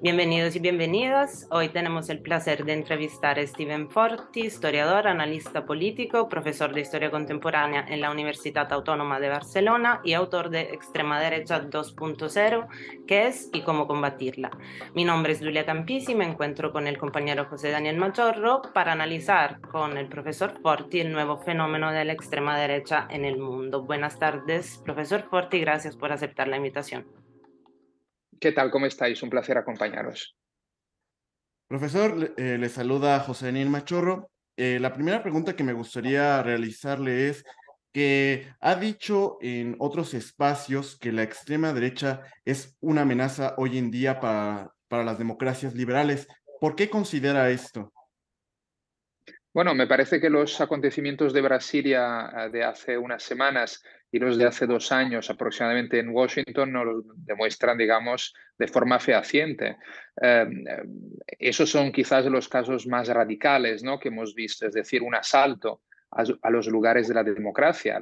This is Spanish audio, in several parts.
Bienvenidos y bienvenidas. Hoy tenemos el placer de entrevistar a Steven Forti, historiador, analista político, profesor de historia contemporánea en la Universidad Autónoma de Barcelona y autor de Extrema Derecha 2.0, ¿qué es y cómo combatirla? Mi nombre es Julia Campisi y me encuentro con el compañero José Daniel Machorro para analizar con el profesor Forti el nuevo fenómeno de la extrema derecha en el mundo. Buenas tardes, profesor Forti, gracias por aceptar la invitación. ¿Qué tal? ¿Cómo estáis? Un placer acompañaros. Profesor, le eh, saluda José Daniel Machorro. Eh, la primera pregunta que me gustaría realizarle es que ha dicho en otros espacios que la extrema derecha es una amenaza hoy en día para, para las democracias liberales. ¿Por qué considera esto? Bueno, me parece que los acontecimientos de Brasilia eh, de hace unas semanas y los de hace dos años aproximadamente en Washington nos demuestran, digamos, de forma fehaciente. Em, esos son quizás los casos más radicales ¿no? que hemos visto, es decir, un asalto a, los lugares de la democracia, a,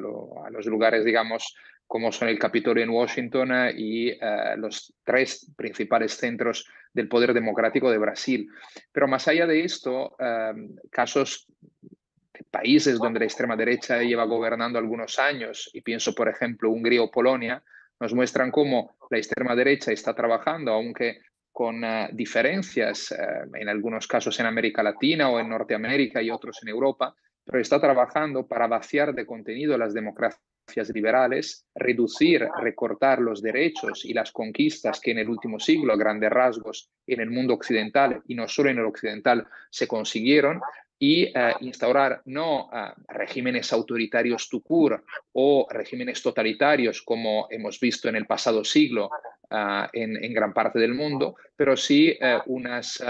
los lugares, digamos, como son el Capitolio en Washington eh, y eh, los tres principales centros del poder democrático de Brasil. Pero más allá de esto, em, casos países donde la extrema derecha lleva gobernando algunos años, y pienso por ejemplo Hungría o Polonia, nos muestran cómo la extrema derecha está trabajando, aunque con eh, diferencias, eh, en algunos casos en América Latina o en Norteamérica y otros en Europa, pero está trabajando para vaciar de contenido las democracias liberales, reducir, recortar los derechos y las conquistas que en el último siglo, a grandes rasgos, en el mundo occidental y no solo en el occidental, se consiguieron y eh, instaurar no eh, regímenes autoritarios tukur o regímenes totalitarios como hemos visto en el pasado siglo eh, en, en, gran parte del mundo, pero sí unas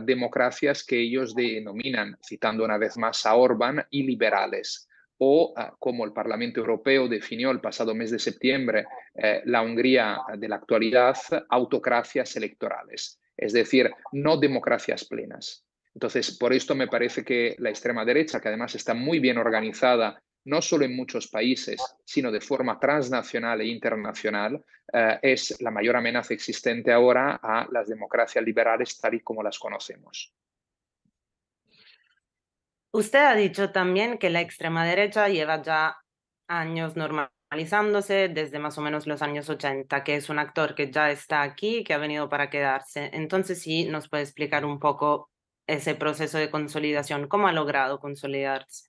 democracias que ellos denominan, citando una vez más a Orbán, iliberales o como el Parlamento Europeo definió el pasado mes de septiembre la Hungría de la actualidad, autocracias electorales, es decir, no democracias plenas. Entonces, por esto me parece que la extrema derecha, que además está muy bien organizada, no solo en muchos países, sino de forma transnacional e internacional, eh, es la mayor amenaza existente ahora a las democracias liberales tal y como las conocemos. Usted ha dicho también que la extrema derecha lleva ya años normalizándose desde más o menos los años 80, que es un actor que ya está aquí, que ha venido para quedarse. Entonces, sí, nos puede explicar un poco ese proceso de consolidación? ¿Cómo ha logrado consolidarse?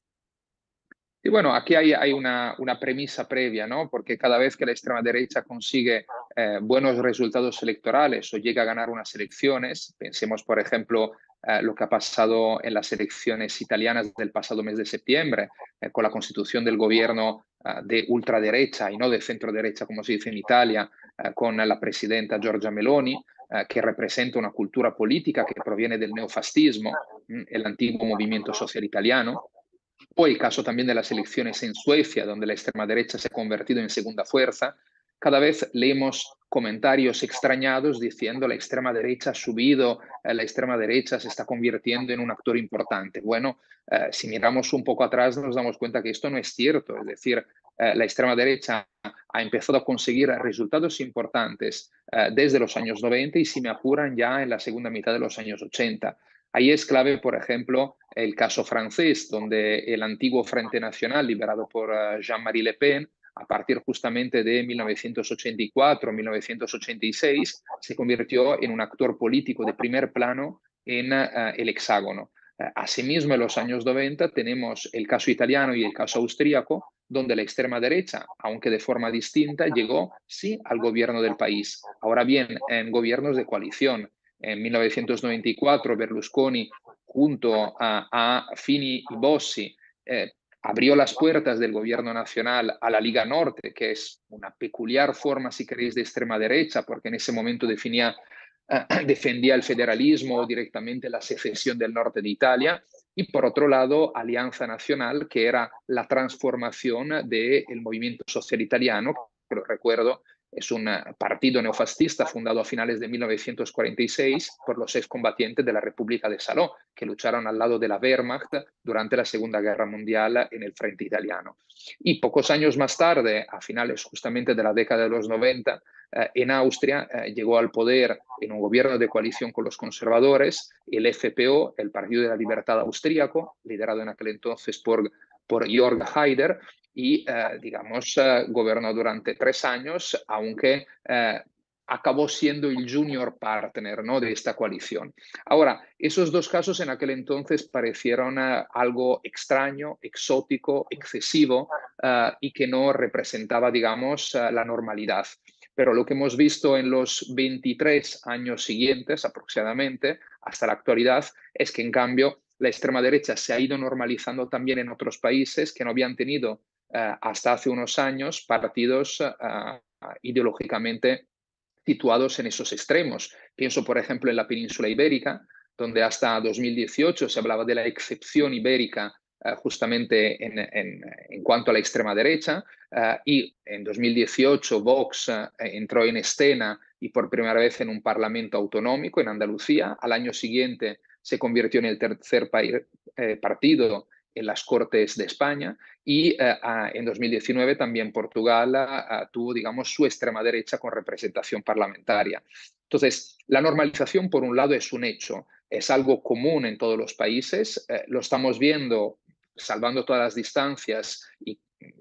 Y bueno, aquí hay, hay una, una, premisa previa, ¿no? Porque cada vez que la extrema derecha consigue eh, buenos resultados electorales o llega a ganar unas elecciones, pensemos, por ejemplo, eh, lo que ha pasado en las elecciones italianas del pasado mes de septiembre, eh, con la constitución del gobierno de ultraderecha y no de centro derecha, como se dice en Italia, con la presidenta Giorgia Meloni, eh, que representa una cultura política que proviene del neofascismo, el antiguo movimiento social italiano. o el caso también de las elecciones en Suecia, donde la extrema derecha se ha convertido en segunda fuerza. Cada vez leemos comentarios extrañados diciendo la extrema derecha ha subido, eh, la extrema derecha se está convirtiendo en un actor importante. Bueno, eh, si miramos un poco atrás nos damos cuenta que esto no es cierto, es decir, eh, la extrema derecha ha empezado a conseguir resultados importantes eh, desde los años 90 y si me apuran ya en la segunda mitad de los años 80. Ahí es clave, por ejemplo, el caso francés, donde el antiguo Frente Nacional, liberado por eh, Jean-Marie Le Pen, a partir justamente de 1984-1986, se convirtió en un actor político de primer plano en el hexágono. Eh, asimismo, en los años 90 tenemos el caso italiano y el caso austríaco, donde la extrema derecha, aunque de forma distinta, llegó sí al gobierno del país. Ahora bien, en gobiernos de coalición. En 1994, Berlusconi, junto a, Fini y Bossi, eh, abrió las puertas del gobierno nacional a la Liga Norte, que es una peculiar forma, si queréis, de extrema derecha, porque en ese momento definía defendía el federalismo o directamente la secesión del norte de Italia, y por otro lado Alianza Nacional, que era la transformación del movimiento social italiano, que recuerdo es un eh, partido neofascista fundado a finales de 1946 por los excombatientes de la República de Saló, que lucharon al lado de la Wehrmacht durante la Segunda Guerra Mundial en el frente italiano. Y pocos años más tarde, a finales justamente de la década de los 90, eh, en Austria eh, llegó al poder en un gobierno de coalición con los conservadores el FPO, el Partido de la Libertad Austríaco, liderado en aquel entonces por por Jörg Haider, y, eh, digamos, eh, gobernó durante tres años, aunque eh, acabó siendo el junior partner ¿no? de esta coalición. Ahora, esos dos casos en aquel entonces parecieron algo extraño, exótico, excesivo y que no representaba, digamos, la normalidad. Pero lo que hemos visto en los 23 años siguientes aproximadamente, hasta la actualidad, es que en cambio la extrema derecha se ha ido normalizando también en otros países que no habían tenido eh, hasta hace unos años partidos eh, eh, ideológicamente situados en esos extremos. Pienso, por ejemplo, en la península ibérica, donde hasta 2018 se hablaba de la excepción ibérica justamente en, cuanto a la extrema derecha, y en 2018 Vox entró en escena y por primera vez en un parlamento autonómico en Andalucía. Al año siguiente se convirtió en el tercer partido en las Cortes de España y eh, en 2019 también Portugal tuvo, digamos, su extrema derecha con representación parlamentaria. Entonces, la normalización, por un lado, es un hecho, es algo común en todos los países, eh, lo estamos viendo salvando todas las distancias y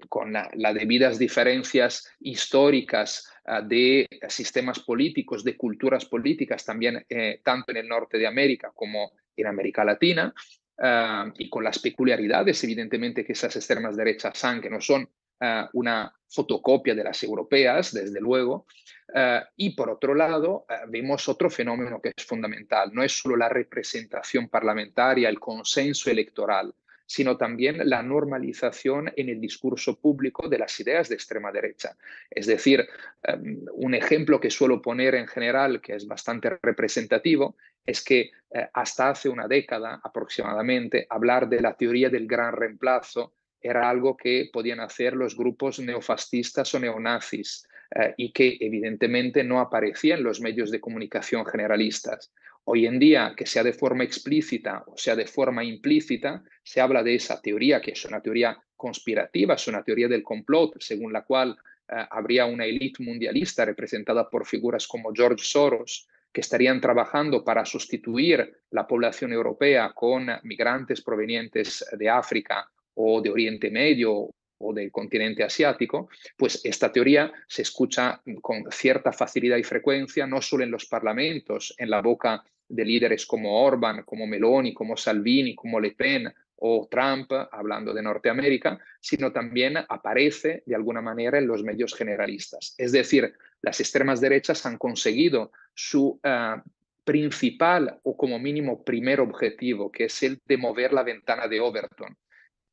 con las debidas diferencias históricas eh, de sistemas políticos, de culturas políticas, también tanto en el norte de América como en América Latina. Ah, y con las peculiaridades, evidentemente, que esas extremas derechas han, que no son ah, una fotocopia de las europeas, desde luego. Ah, y por otro lado, vemos otro fenómeno que es fundamental. No es solo la representación parlamentaria, el consenso electoral, sino también la normalización en el discurso público de las ideas de extrema derecha. Es decir, em, un ejemplo que suelo poner en general, que es bastante representativo, es que eh, hasta hace una década aproximadamente hablar de la teoría del gran reemplazo era algo que podían hacer los grupos neofascistas o neonazis eh, y que evidentemente no aparecía en los medios de comunicación generalistas. Hoy en día, que sea de forma explícita o sea de forma implícita, se habla de esa teoría, que es una teoría conspirativa, es una teoría del complot, según la cual eh, habría una élite mundialista representada por figuras como George Soros, que estarían trabajando para sustituir la población europea con migrantes provenientes de África o de Oriente Medio o del continente asiático, pues esta teoría se escucha con cierta facilidad y frecuencia, no solo en los parlamentos, en la boca de líderes como Orban, como Meloni, como Salvini, como Le Pen o Trump, hablando de Norteamérica, sino también aparece de alguna manera en los medios generalistas. Es decir, las extremas derechas han conseguido su eh, principal o como mínimo primer objetivo, que es el de mover la ventana de Overton.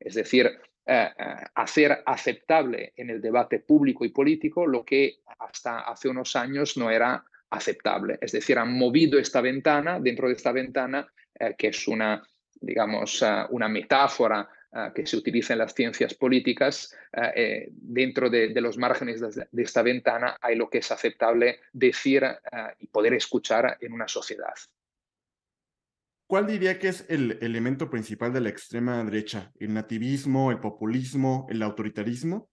Es decir, eh, eh, hacer aceptable en el debate público y político lo que hasta hace unos años no era aceptable. Es decir, han movido esta ventana, dentro de esta ventana, eh, que es una, digamos, eh, una metáfora eh, que se utiliza en las ciencias políticas, dentro de, los márgenes de, esta ventana hay lo que es aceptable decir y poder escuchar en una sociedad. ¿Cuál diría que es el elemento principal de la extrema derecha? ¿El nativismo, el populismo, el autoritarismo?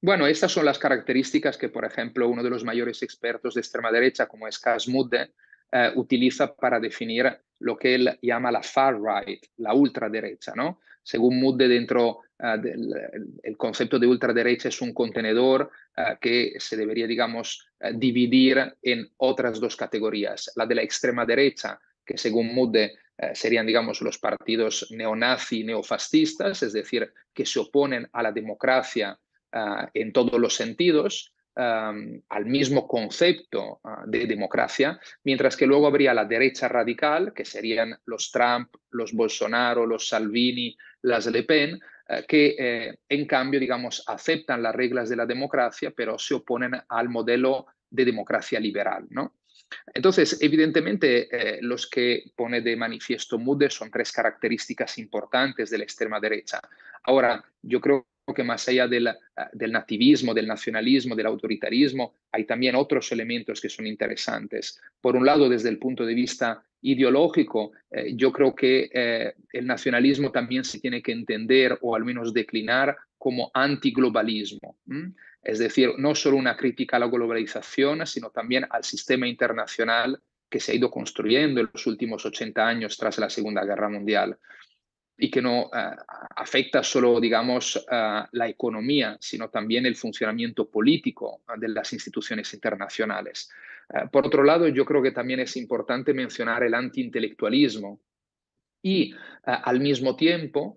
Bueno, estas son las características que, por ejemplo, uno de los mayores expertos de extrema derecha, como es Kasmudde, eh, utiliza para definir lo que él llama la far right, la ultraderecha, ¿no? Según Mudde, dentro eh, del el concepto de ultraderecha es un contenedor eh, que se debería, digamos, eh, dividir en otras dos categorías. La de la extrema derecha, que según Mudde serían, digamos, los partidos neonazi y neofascistas, es decir, que se oponen a la democracia Ah, en todos los sentidos al mismo concepto ah, de democracia, mientras que luego habría la derecha radical, que serían los Trump, los Bolsonaro, los Salvini, las Le Pen, ah, que eh, en cambio, digamos, aceptan las reglas de la democracia, pero se oponen al modelo de democracia liberal, ¿no? Entonces, evidentemente, eh, los que pone de manifiesto Mude son tres características importantes de la extrema derecha. Ahora, yo creo que más allá ah, del, nativismo, del nacionalismo, del autoritarismo, hay también otros elementos que son interesantes. Por un lado, desde el punto de vista ideológico, eh, yo creo que eh, el nacionalismo también se tiene que entender o al menos declinar como antiglobalismo. Es decir, no solo una crítica a la globalización, sino también al sistema internacional que se ha ido construyendo en los últimos 80 años tras la Segunda Guerra Mundial y que no eh, afecta solo, digamos, la economía, sino también el funcionamiento político ah, de las instituciones internacionales. Eh, por otro lado, yo creo que también es importante mencionar el antiintelectualismo y eh, al mismo tiempo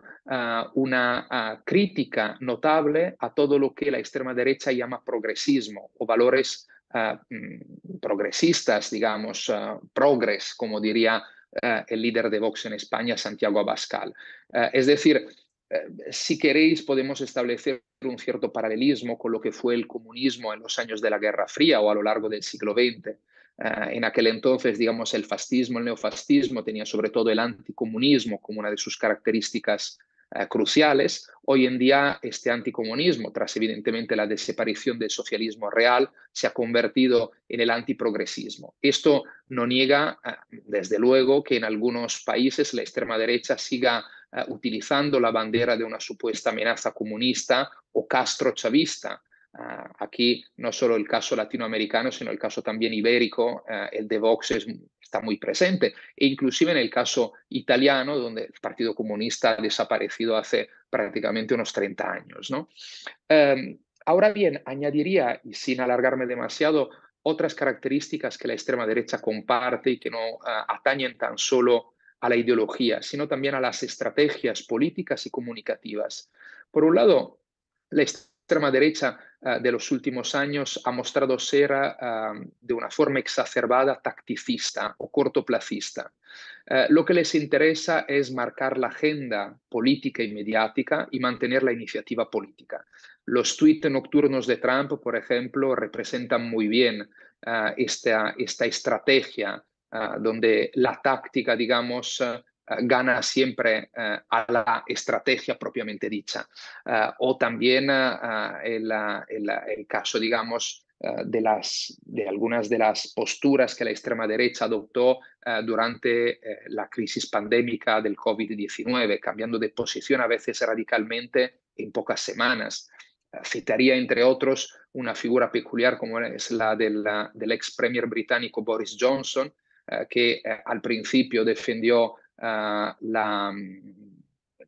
una ah, crítica notable a todo lo que la extrema derecha llama progresismo o valores ah, mm, progresistas, digamos, progres, como diría eh, el líder de Vox en España, Santiago Abascal. Eh, es decir, eh, si queréis, podemos establecer un cierto paralelismo con lo que fue el comunismo en los años de la Guerra Fría o a lo largo del siglo XX. en aquel entonces, digamos, el fascismo, el neofascismo tenía sobre todo el anticomunismo como una de sus características eh, cruciales hoy en día este anticomunismo, tras evidentemente la desaparición del socialismo real, se ha convertido en el antiprogresismo. Esto no niega, eh, desde luego, que en algunos países la extrema derecha siga eh, utilizando la bandera de una supuesta amenaza comunista o castro-chavista Ah, aquí no solo el caso latinoamericano, sino el caso también ibérico, ah, el de Vox está muy presente, e inclusive en el caso italiano, donde el Partido Comunista ha desaparecido hace prácticamente unos 30 años. ¿no? Em, ahora bien, añadiría, y sin alargarme demasiado, otras características que la extrema derecha comparte y que no ah, atañen tan solo a la ideología, sino también a las estrategias políticas y comunicativas. Por un lado, la extrema derecha eh, de los últimos años ha mostrado ser eh, de una forma exacerbada tacticista o cortoplacista. Eh, lo que les interesa es marcar la agenda política y mediática y mantener la iniciativa política. Los tweets nocturnos de Trump, por ejemplo, representan muy bien esta, esta, estrategia donde la táctica, digamos, gana siempre eh, a la estrategia propiamente dicha. Eh, o también eh, el, caso, digamos, de, las, de algunas de las posturas que la extrema derecha adoptó durante la crisis pandémica del COVID-19, cambiando de posición a veces radicalmente en pocas semanas. Citaría, entre otros, una figura peculiar como es la del ex premier británico Boris Johnson, que al principio defendió Ah, mm,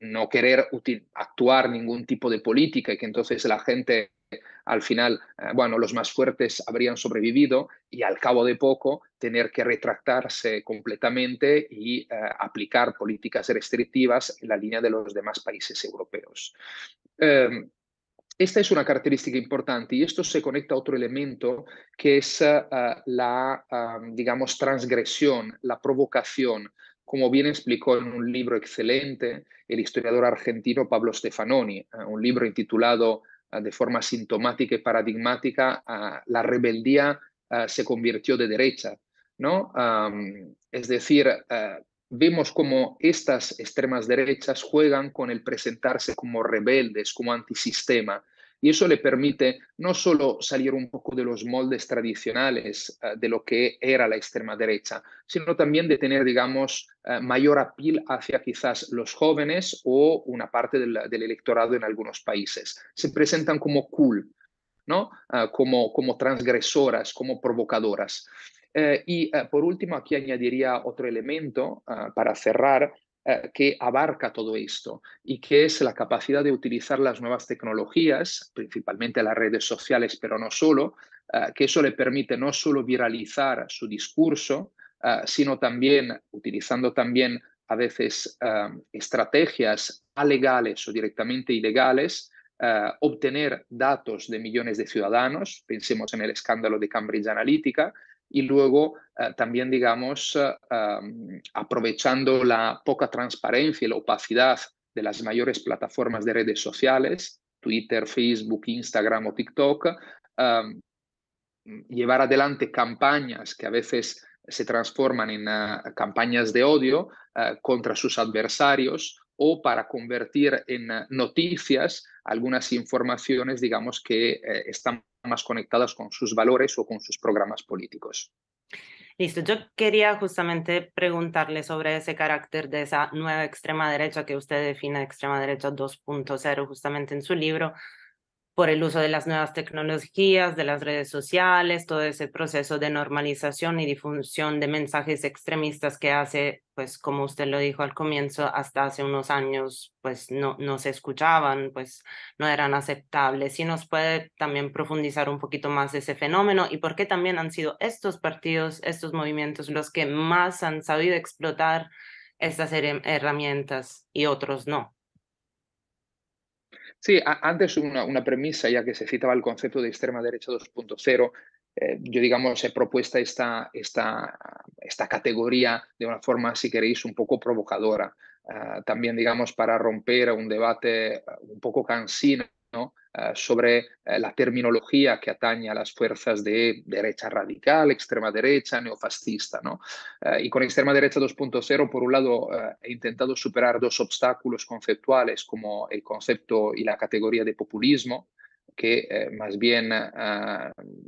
no querer actuar ningún tipo de política y que entonces la gente al final, eh, bueno, los más fuertes habrían sobrevivido y al cabo de poco tener que retractarse completamente y eh, aplicar políticas restrictivas en la línea de los demás países europeos. Em, esta es una característica importante y esto se conecta a otro elemento que es eh, la, digamos, transgresión, la provocación, como bien explicó en un libro excelente el historiador argentino Pablo Stefanoni, eh, un libro intitulado eh, de forma sintomática y paradigmática, la rebeldía eh, se convirtió de derecha. ¿no? es decir, vemos cómo estas extremas derechas juegan con el presentarse como rebeldes, como antisistema, y eso le permite no solo salir un poco de los moldes tradicionales eh, de lo que era la extrema derecha, sino también de tener, digamos, eh, mayor apil hacia quizás los jóvenes o una parte del, electorado en algunos países. Se presentan como cool, ¿no? Eh, como, como transgresoras, como provocadoras. y por último, aquí añadiría otro elemento para cerrar, eh, que abarca todo esto y que es la capacidad de utilizar las nuevas tecnologías, principalmente las redes sociales, pero no solo, eh, que eso le permite no solo viralizar su discurso, eh, sino también utilizando también a veces estrategias alegales o directamente ilegales, obtener datos de millones de ciudadanos, pensemos en el escándalo de Cambridge Analytica, y luego eh, también, digamos, eh, em, aprovechando la poca transparencia y la opacidad de las mayores plataformas de redes sociales, Twitter, Facebook, Instagram o TikTok, em, llevar adelante campañas que a veces se transforman en eh, campañas de odio contra sus adversarios o para convertir en noticias algunas informaciones, digamos, que están más conectadas con sus valores o con sus programas políticos. Listo, yo quería justamente preguntarle sobre ese carácter de esa nueva extrema derecha que usted define extrema derecha 2.0 justamente en su libro, por el uso de las nuevas tecnologías, de las redes sociales, todo ese proceso de normalización y difusión de mensajes extremistas que hace, pues como usted lo dijo al comienzo, hasta hace unos años, pues no, se escuchaban, pues no eran aceptables. Si nos puede también profundizar un poquito más ese fenómeno y por qué también han sido estos partidos, estos movimientos los que más han sabido explotar estas herramientas y otros no. Sí, antes una, premisa, ya que se citaba el concepto de extrema derecha 2.0, eh, yo digamos he propuesto esta, esta, esta categoría de una forma, si queréis, un poco provocadora, ah, también digamos para romper un debate ah, un poco cansino Ah, sobre eh, la terminología que atañe a las fuerzas de derecha radical, extrema derecha, neofascista. Ah, y con extrema derecha 2.0, por un lado, ah, he intentado superar dos obstáculos conceptuales como el concepto y la categoría de populismo, que eh, más bien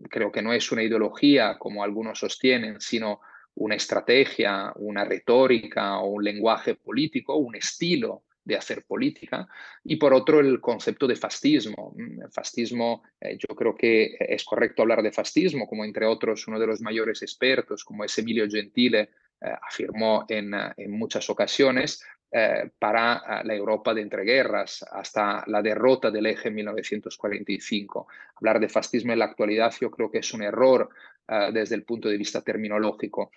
creo que no es una ideología como algunos sostienen, sino una estrategia, una retórica o un lenguaje político, un estilo de hacer política, y por otro el concepto de fascismo. fascismo, eh, yo creo que es correcto hablar de fascismo, como entre otros uno de los mayores expertos, como es Emilio Gentile, eh, afirmó eh, en, muchas ocasiones, para la Europa de entreguerras, hasta la derrota del eje en 1945. Hablar de fascismo en la actualidad yo creo que es un error desde el punto de vista terminológico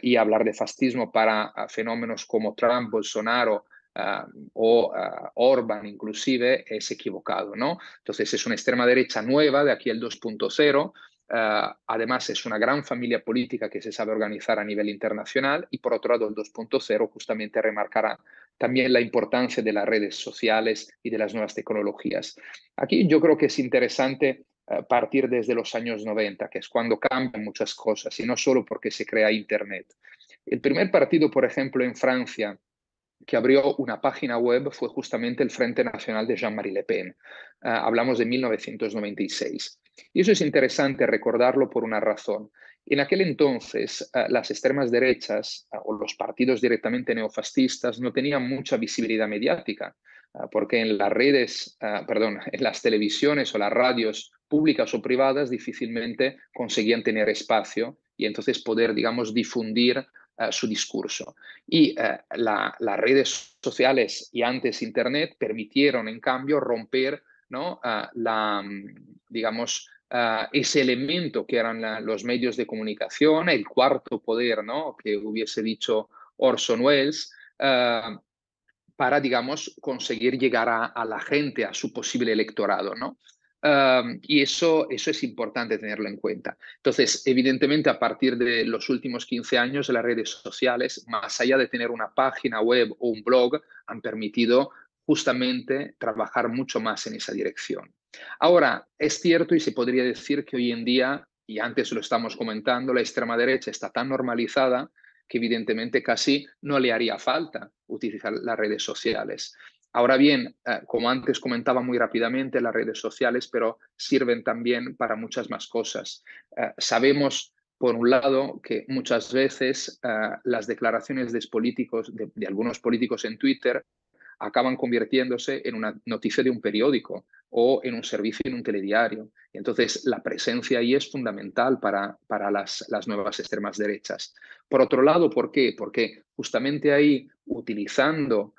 y hablar de fascismo para fenómenos como Trump, Bolsonaro, Ah, o ah, Orban inclusive es equivocado, ¿no? Entonces es una extrema derecha nueva de aquí al 2.0. Ah, además es una gran familia política que se sabe organizar a nivel internacional y por otro lado el 2.0 justamente remarcará también la importancia de las redes sociales y de las nuevas tecnologías. Aquí yo creo que es interesante partir desde los años 90, que es cuando cambian muchas cosas y no solo porque se crea Internet. El primer partido, por ejemplo, en Francia que abrió una página web fue justamente el Frente Nacional de Jean-Marie Le Pen. Ah, hablamos de 1996. Y eso es interesante recordarlo por una razón. En aquel entonces, ah, las extremas derechas ah, o los partidos directamente neofascistas no tenían mucha visibilidad mediática, porque en las redes, perdón, en las televisiones o las radios públicas o privadas difícilmente conseguían tener espacio y entonces poder, digamos, difundir eh, su discurso. Y eh, las redes sociales y antes Internet permitieron, en cambio, romper ¿no? Eh, la, mm, digamos, ese elemento que eran los medios de comunicación, el cuarto poder, ¿no? que hubiese dicho Orson Welles, para, digamos, conseguir llegar a, a, la gente, a su posible electorado. ¿no? y eso, eso es importante tenerlo en cuenta. Entonces, evidentemente, a partir de los últimos 15 años, las redes sociales, más allá de tener una página web o un blog, han permitido justamente trabajar mucho más en esa dirección. Ahora, es cierto y se podría decir que hoy en día, y antes lo estamos comentando, la extrema derecha está tan normalizada que evidentemente casi no le haría falta utilizar las redes sociales. Ahora bien, eh, como antes comentaba muy rápidamente, las redes sociales, pero sirven también para muchas más cosas. Eh, sabemos por un lado, que muchas veces eh, las declaraciones de, políticos, algunos políticos en Twitter acaban convirtiéndose en una noticia de un periódico o en un servicio en un telediario. entonces, la presencia ahí es fundamental para, para las, las, nuevas extremas derechas. Por otro lado, ¿por qué? Porque justamente ahí, utilizando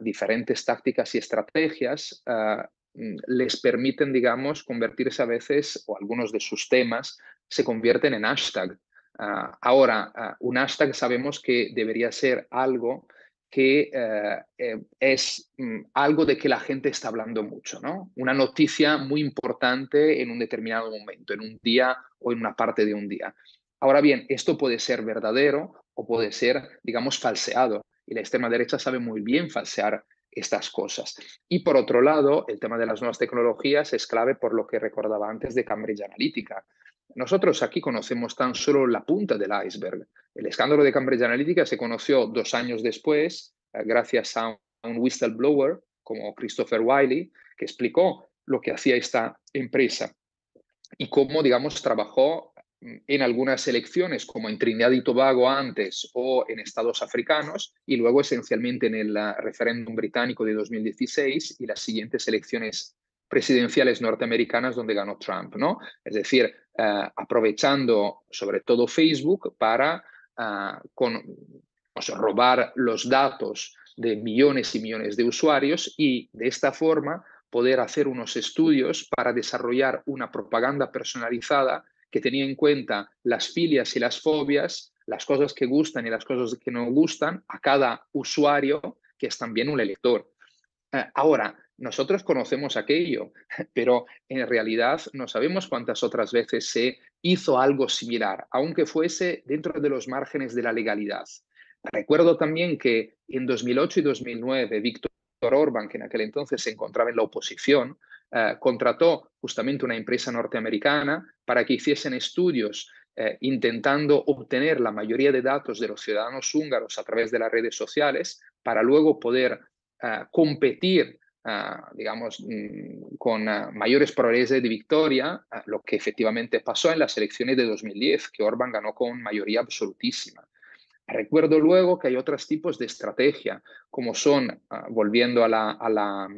diferentes tácticas y estrategias ah, mm, les permiten, digamos, convertirse a veces, o algunos de sus temas se convierten en hashtag. Ah, ahora, ah, un hashtag sabemos que debería ser algo que eh, eh, es mm, algo de que la gente está hablando mucho, ¿no? Una noticia muy importante en un determinado momento, en un día o en una parte de un día. Ahora bien, esto puede ser verdadero o puede ser, digamos, falseado y la extrema derecha sabe muy bien falsear estas cosas. Y por otro lado, el tema de las nuevas tecnologías es clave por lo que recordaba antes de Cambridge Analytica. Nosotros aquí conocemos tan solo la punta del iceberg. El escándalo de Cambridge Analytica se conoció dos años después, eh, gracias a un whistleblower como Christopher Wiley, que explicó lo que hacía esta empresa y cómo, digamos, trabajó en algunas elecciones, como en Trinidad y Tobago antes o en estados africanos, y luego esencialmente en el ah, referéndum británico de 2016 y las siguientes elecciones presidenciales norteamericanas donde ganó Trump, ¿no? Es decir, ah, aprovechando sobre todo Facebook para ah, robar los datos de millones y millones de usuarios y de esta forma poder hacer unos estudios para desarrollar una propaganda personalizada que tenía en cuenta las filias y las fobias, las cosas que gustan y las cosas que no gustan a cada usuario, que es también un elector. Eh, ahora, nosotros conocemos aquello, pero en realidad no sabemos cuántas otras veces se hizo algo similar, aunque fuese dentro de los márgenes de la legalidad. Recuerdo también que en 2008 y 2009 Víctor Orban, que en aquel entonces se encontraba en la oposición, eh, contrató justamente una empresa norteamericana para que hiciesen estudios eh, intentando obtener la mayoría de datos de los ciudadanos húngaros a través de las redes sociales para luego poder eh, competir, digamos, mm, con mayores probabilidades de victoria, lo que efectivamente pasó en las elecciones de 2010, que Orbán ganó con mayoría absolutísima. Recuerdo luego que hay otros tipos de estrategia, como son, ah, volviendo a, la,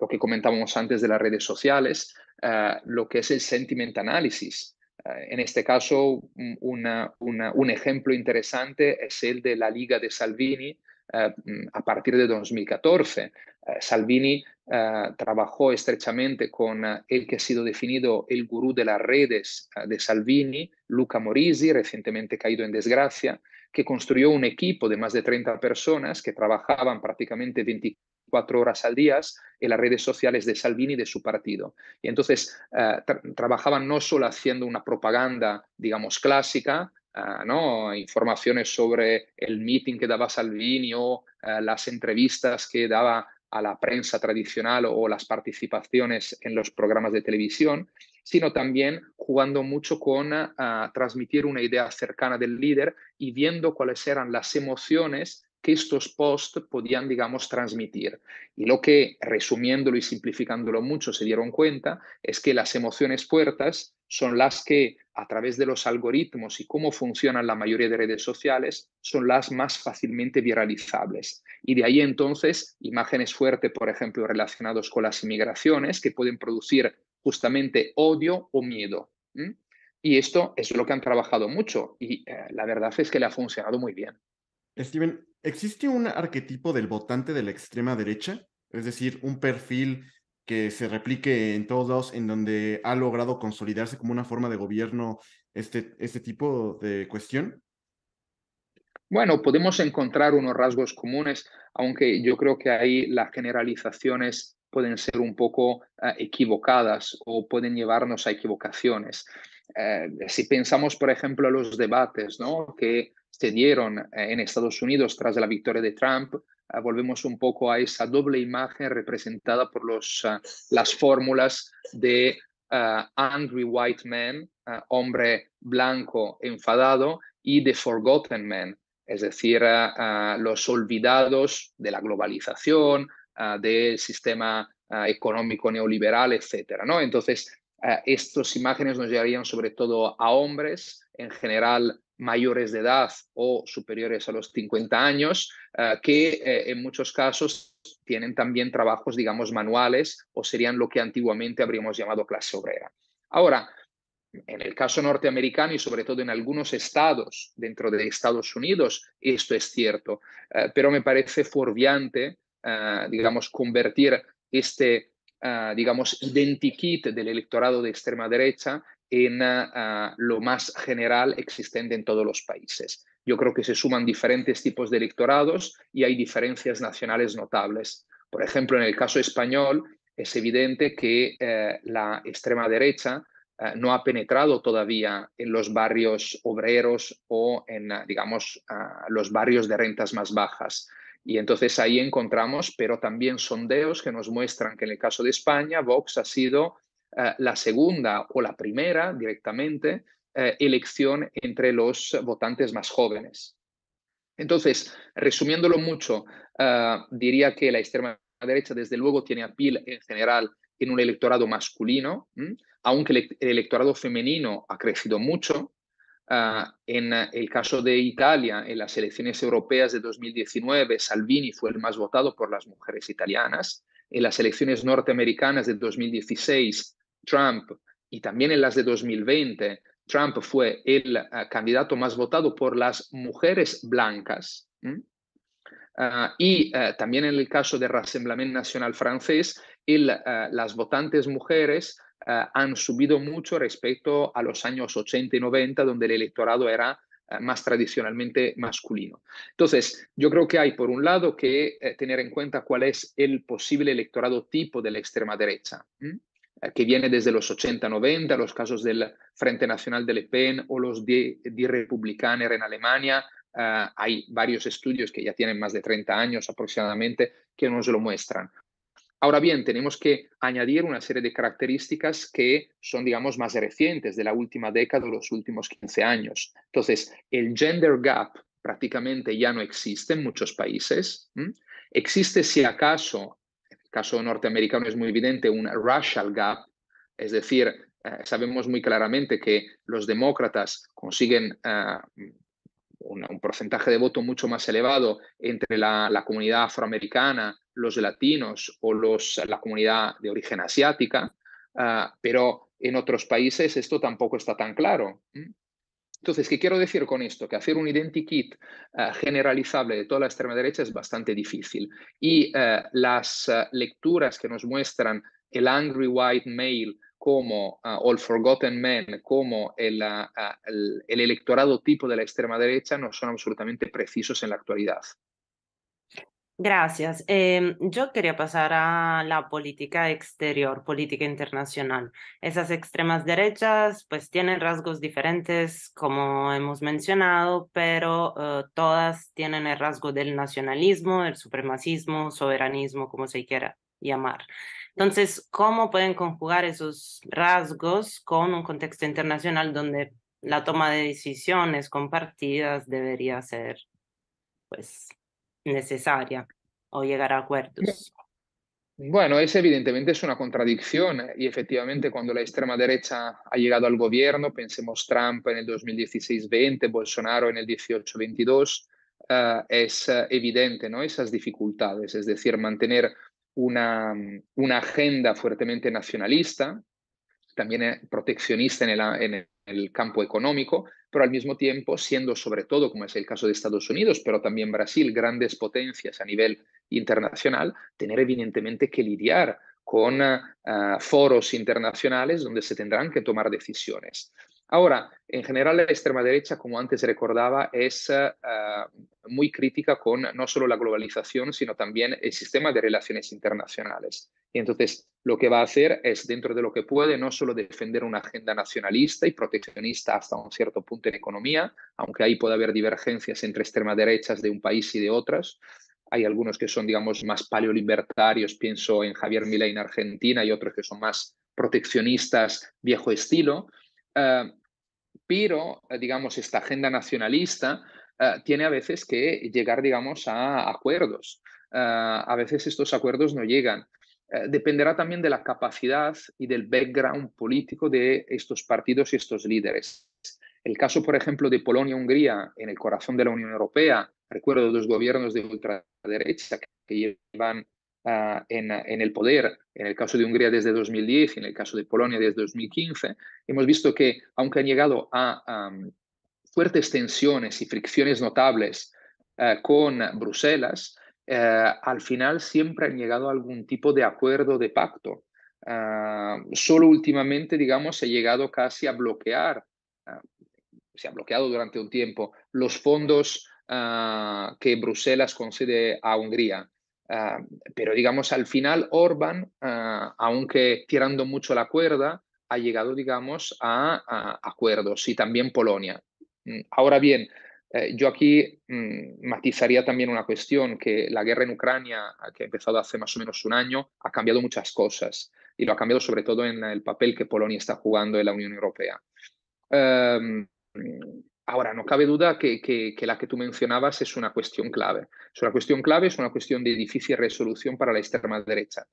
lo que comentábamos antes de las redes sociales, ah, lo que es el sentiment analysis. Ah, en este caso, un ejemplo interesante es el de la Liga de Salvini, eh, a partir de 2014. Eh, Salvini eh, trabajó estrechamente con el que ha sido definido el gurú de las redes de Salvini, Luca Morisi, recientemente caído en desgracia, que construyó un equipo de más de 30 personas que trabajaban prácticamente 24 horas al día en las redes sociales de Salvini y de su partido. Y entonces trabajaban no solo haciendo una propaganda, digamos, clásica, Ah, ¿no? informaciones sobre el meeting que daba Salvini o ah, las entrevistas que daba a la prensa tradicional o las participaciones en los programas de televisión, sino también jugando mucho con ah, transmitir una idea cercana del líder y viendo cuáles eran las emociones que estos posts podían, digamos, transmitir. Y lo que, resumiéndolo y simplificándolo mucho, se dieron cuenta es que las emociones puertas son las que, a través de los algoritmos y cómo funcionan la mayoría de redes sociales, son las más fácilmente viralizables. Y de ahí entonces, imágenes fuertes, por ejemplo, relacionados con las inmigraciones, que pueden producir justamente odio o miedo. Y esto es lo que han trabajado mucho y eh, la verdad es que le ha funcionado muy bien. ¿Existe un arquetipo del votante de la extrema derecha? Es decir, un perfil que se replique en todos lados, en donde ha logrado consolidarse como una forma de gobierno este, este tipo de cuestión? Bueno, podemos encontrar unos rasgos comunes, aunque yo creo que ahí las generalizaciones pueden ser un poco eh, equivocadas o pueden llevarnos a equivocaciones. Eh, si pensamos, por ejemplo, a los debates, ¿no? que se dieron eh, en Estados Unidos tras la victoria de Trump, ah, volvemos un poco a esa doble imagen representada por los, ah, las fórmulas de ah, angry White Man, hombre blanco enfadado, y de Forgotten Man, es decir, los olvidados de la globalización, del sistema económico neoliberal, etc. ¿no? Entonces, estas imágenes nos llevarían sobre todo a hombres, en general mayores de edad o superiores a los 50 años, ah, que eh, en muchos casos tienen también trabajos, digamos, manuales o serían lo que antiguamente habríamos llamado clase obrera. Ahora, en el caso norteamericano y sobre todo en algunos estados dentro de Estados Unidos, esto es cierto, eh, pero me parece forviante, ah, digamos, convertir este, ah, digamos, identikit del electorado de extrema derecha en ah, lo más general existente en todos los países. Yo creo que se suman diferentes tipos de electorados y hay diferencias nacionales notables. Por ejemplo, en el caso español es evidente que eh, la extrema derecha eh, no ha penetrado todavía en los barrios obreros o en, ah, digamos, ah, los barrios de rentas más bajas. Y entonces ahí encontramos, pero también sondeos que nos muestran que en el caso de España, Vox ha sido eh, la segunda o la primera directamente eh, elección entre los votantes más jóvenes. Entonces, resumiéndolo mucho, eh, diría que la extrema derecha desde luego tiene apil en general en un electorado masculino, aunque el electorado femenino ha crecido mucho. en el caso de Italia, en las elecciones europeas de 2019, Salvini fue el más votado por las mujeres italianas. En las elecciones norteamericanas de 2016, Trump y también en las de 2020, Trump fue el eh, candidato más votado por las mujeres blancas. Ah, y eh, también en el caso del Rassemblement Nacional francés, el, eh, las votantes mujeres han subido mucho respecto a los años 80 y 90, donde el electorado era más tradicionalmente masculino. Entonces, yo creo que hay, por un lado, que tener en cuenta cuál es el posible electorado tipo de la extrema derecha. Eh, que viene desde los 80-90, los casos del Frente Nacional de Le Pen o los de, de Republikaner en Alemania. Ah, hay varios estudios que ya tienen más de 30 años aproximadamente que nos lo muestran. Ahora bien, tenemos que añadir una serie de características que son, digamos, más recientes, de la última década o los últimos 15 años. Entonces, el gender gap prácticamente ya no existe en muchos países. Existe, si acaso, caso norteamericano es muy evidente, un racial gap, es decir, eh, sabemos muy claramente que los demócratas consiguen eh, un, porcentaje de voto mucho más elevado entre la, comunidad afroamericana, los latinos o los, la comunidad de origen asiática, eh, pero en otros países esto tampoco está tan claro. Entonces, ¿qué quiero decir con esto? Que hacer un identikit eh, generalizable de toda la extrema derecha es bastante difícil. Y eh, las eh, lecturas que nos muestran el angry white male como o el forgotten man, como el electorado tipo de la extrema derecha, no son absolutamente precisos en la actualidad. Gracias. Eh, yo quería pasar a la política exterior, política internacional. Esas extremas derechas pues tienen rasgos diferentes, como hemos mencionado, pero eh, todas tienen el rasgo del nacionalismo, del supremacismo, soberanismo, como se quiera llamar. Entonces, ¿cómo pueden conjugar esos rasgos con un contexto internacional donde la toma de decisiones compartidas debería ser pues necesaria o llegar a acuerdos. Bueno, es evidentemente es una contradicción eh, y efectivamente cuando la extrema derecha ha llegado al gobierno, pensemos Trump en el 2016-20, Bolsonaro en el 18-22, eh, es eh, evidente ¿no? esas dificultades, es decir, mantener una, mm, una agenda fuertemente nacionalista, también eh, proteccionista en el, campo económico, pero al mismo tiempo siendo sobre todo, como es el caso de Estados Unidos, pero también Brasil, grandes potencias a nivel internacional, tener evidentemente que lidiar con eh, eh, foros internacionales donde se tendrán que tomar decisiones. Ahora, en general, la extrema derecha, como antes recordaba, es muy crítica con no solo la globalización, sino también el sistema de relaciones internacionales entonces lo que va a hacer es, dentro de lo que puede, no solo defender una agenda nacionalista y proteccionista hasta un cierto punto en economía, aunque ahí puede haber divergencias entre extrema derechas de un país y de otras. Hay algunos que son, digamos, más paleolibertarios, pienso en Javier Milei en Argentina, y otros que son más proteccionistas, viejo estilo. Eh, pero, eh, digamos, esta agenda nacionalista eh, tiene a veces que llegar, digamos, a acuerdos. a veces estos acuerdos no llegan. Eh, dependerá también de la capacidad y del background político de estos partidos y estos líderes. El caso, por ejemplo, de Polonia-Hungría en el corazón de la Unión Europea, recuerdo dos gobiernos de ultraderecha que llevan ah, en, el poder, en el caso de Hungría desde 2010 y en el caso de Polonia desde 2015, hemos visto que aunque han llegado a mm, fuertes tensiones y fricciones notables ah, con Bruselas, eh, al final siempre han llegado a algún tipo de acuerdo de pacto. Ah, solo últimamente, digamos, se ha llegado casi a bloquear, ah, se ha bloqueado durante un tiempo los fondos ah, que Bruselas concede a Hungría. pero digamos, al final Orban, aunque tirando mucho la cuerda, ha llegado, digamos, a acuerdos y también Polonia. Mm, ahora bien, eh, yo aquí mm, matizaría también una cuestión, que la guerra en Ucrania, que ha empezado hace más o menos un año, ha cambiado muchas cosas y lo ha cambiado sobre todo en el papel que Polonia está jugando en la Unión Europea. Em, ahora, no cabe duda que, la que tú mencionabas es una cuestión clave. Es una cuestión clave, es una cuestión de difícil resolución para la extrema derecha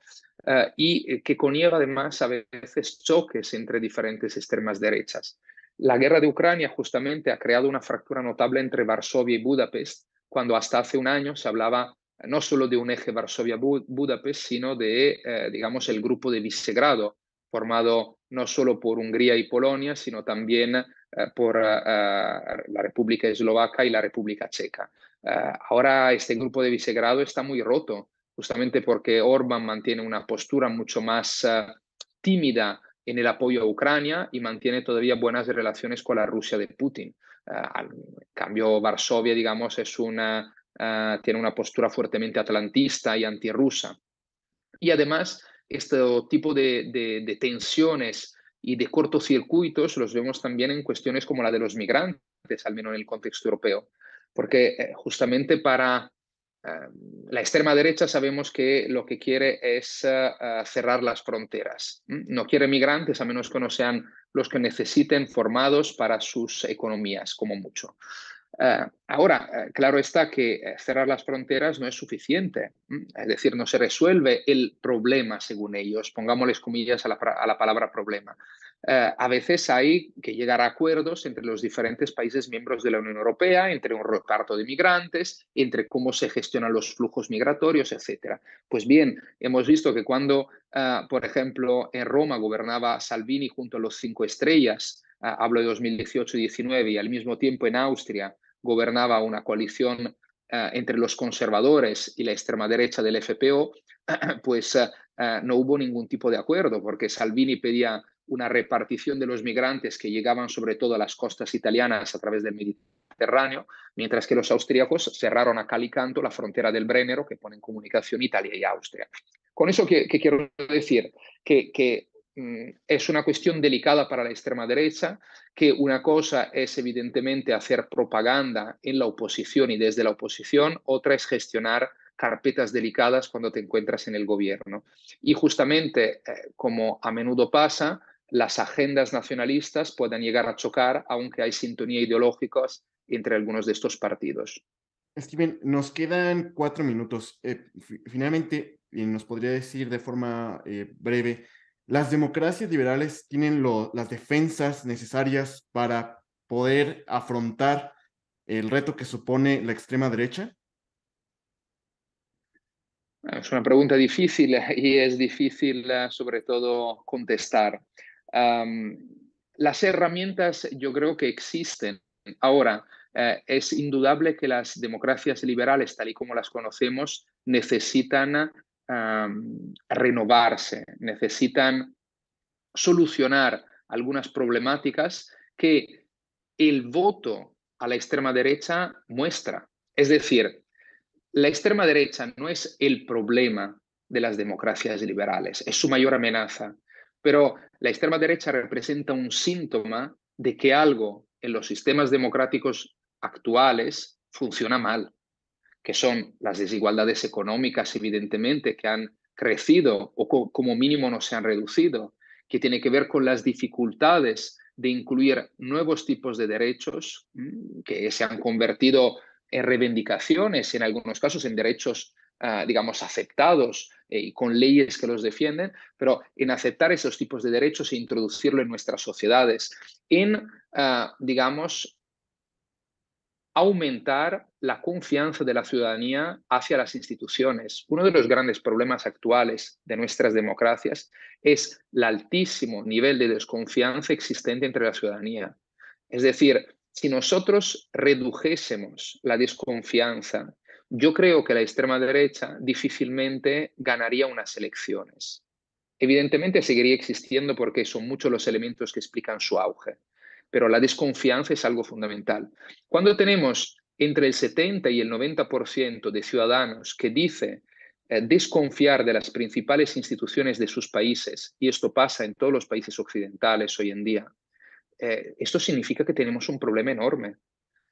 eh, y eh, que conlleva además a veces choques entre diferentes extremas derechas. La guerra de Ucrania justamente ha creado una fractura notable entre Varsovia y Budapest, cuando hasta hace un año se hablaba no solo de un eje Varsovia-Budapest, sino de, eh, digamos, el grupo de Visegrado, formado no solo por Hungría y Polonia, sino también eh, por eh, la República Eslovaca y la República Checa. ahora este grupo de Visegrado está muy roto, justamente porque Orbán mantiene una postura mucho más tímida en el apoyo a Ucrania y mantiene todavía buenas relaciones con la Rusia de Putin. en eh, cambio, Varsovia, digamos, es una, eh, tiene una postura fuertemente atlantista y antirrusa. Y además, este tipo de tensiones y de cortocircuitos los vemos también en cuestiones como la de los migrantes, al menos en el contexto europeo, porque eh, justamente para Em, la extrema derecha sabemos que lo que quiere es eh, eh, cerrar las fronteras. No quiere migrantes a menos que no sean los que necesiten formados para sus economías, como mucho. Eh, ahora, claro está que cerrar las fronteras no es suficiente, es decir, no se resuelve el problema según ellos, pongámosles comillas a la palabra problema. Eh, a veces hay que llegar a acuerdos entre los diferentes países miembros de la Unión Europea, entre un reparto de migrantes, entre cómo se gestionan los flujos migratorios, etc. Pues bien, hemos visto que cuando, eh, por ejemplo, en Roma gobernaba Salvini junto a los cinco estrellas, eh, hablo de 2018-19, y al mismo tiempo en Austria gobernaba una coalición entre los conservadores y la extrema derecha del FPO, pues no hubo ningún tipo de acuerdo, porque Salvini pedía una repartición de los migrantes que llegaban sobre todo a las costas italianas a través del Mediterráneo, mientras que los austríacos cerraron a cal la frontera del Brennero que pone en comunicación Italia y Austria. Con eso que, quiero decir que, mm, es una cuestión delicada para la extrema derecha, que una cosa es evidentemente hacer propaganda en la oposición y desde la oposición, otra es gestionar carpetas delicadas cuando te encuentras en el gobierno. Y justamente, eh, como a menudo pasa, las agendas nacionalistas puedan llegar a chocar, aunque hay sintonía ideológica entre algunos de estos partidos. Steven, nos quedan cuatro minutos. Eh, finalmente, eh, nos podría decir de forma eh, breve, las democracias liberales tienen las defensas necesarias para poder afrontar el reto que supone la extrema derecha. Es una pregunta difícil y es difícil sobre todo contestar las herramientas yo creo que existen. Ahora, eh, es indudable que las democracias liberales, tal y como las conocemos, necesitan renovarse, necesitan solucionar algunas problemáticas que el voto a la extrema derecha muestra. Es decir, la extrema derecha no es el problema de las democracias liberales, es su mayor amenaza. Pero la extrema derecha representa un síntoma de que algo en los sistemas democráticos actuales funciona mal, que son las desigualdades económicas, evidentemente, que han crecido o como mínimo no se han reducido, que tiene que ver con las dificultades de incluir nuevos tipos de derechos mm, que se han convertido en reivindicaciones, en algunos casos en derechos, ah, digamos, aceptados eh, y con leyes que los defienden, pero en aceptar esos tipos de derechos e introducirlo en nuestras sociedades, en, ah, digamos, aumentar la confianza de la ciudadanía hacia las instituciones. Uno de los grandes problemas actuales de nuestras democracias es el altísimo nivel de desconfianza existente entre la ciudadanía. Es decir, si nosotros redujésemos la desconfianza yo creo que la extrema derecha difícilmente ganaría unas elecciones. Evidentemente seguiría existiendo porque son muchos los elementos que explican su auge, pero la desconfianza es algo fundamental. Cuando tenemos entre el 70 y el 90% de ciudadanos que dice eh, desconfiar de las principales instituciones de sus países, y esto pasa en todos los países occidentales hoy en día, eh, esto significa que tenemos un problema enorme.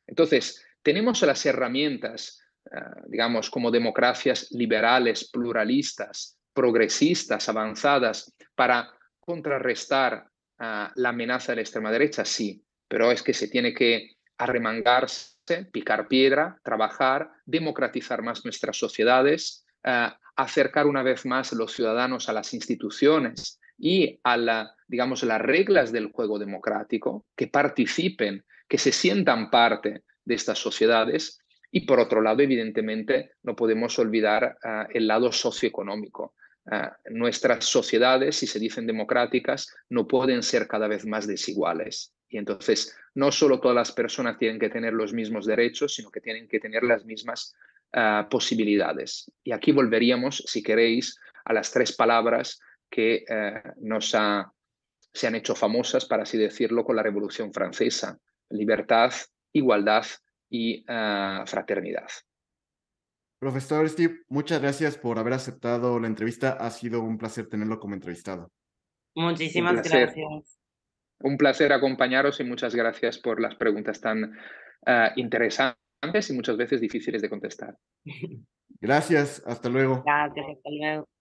Entonces, tenemos las herramientas eh, digamos, como democracias liberales, pluralistas, progresistas, avanzadas, para contrarrestar eh, la amenaza de la extrema derecha, sí, pero es que se tiene que arremangarse, picar piedra, trabajar, democratizar más nuestras sociedades, eh, acercar una vez más los ciudadanos a las instituciones y a la, digamos, las reglas del juego democrático, que participen, que se sientan parte de estas sociedades y por otro lado, evidentemente, no podemos olvidar ah, el lado socioeconómico. Ah, nuestras sociedades, si se dicen democráticas, no pueden ser cada vez más desiguales. Y entonces, no solo todas las personas tienen que tener los mismos derechos, sino que tienen que tener las mismas ah, posibilidades. Y aquí volveríamos, si queréis, a las tres palabras que eh, nos se han hecho famosas, para así decirlo, con la Revolución Francesa. Libertad, igualdad y ah, fraternidad. Profesor Steve, muchas gracias por haber aceptado la entrevista. Ha sido un placer tenerlo como entrevistado. Muchísimas gracias. Un placer acompañaros y muchas gracias por las preguntas tan ah, interesantes y muchas veces difíciles de contestar. Gracias, hasta luego. Gracias, hasta luego.